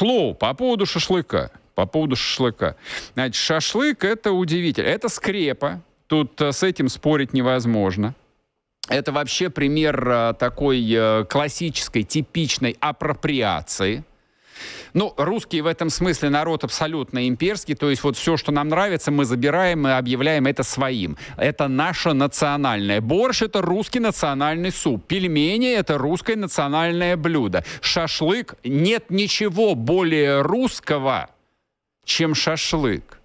слову, по поводу шашлыка. По поводу шашлыка. Значит, шашлык – это удивительно. Это скрепа. Тут э, с этим спорить невозможно. Это вообще пример э, такой э, классической, типичной апроприации – ну, русские в этом смысле народ абсолютно имперский, то есть вот все, что нам нравится, мы забираем и объявляем это своим. Это наше национальное. Борщ — это русский национальный суп. Пельмени — это русское национальное блюдо. Шашлык — нет ничего более русского, чем шашлык.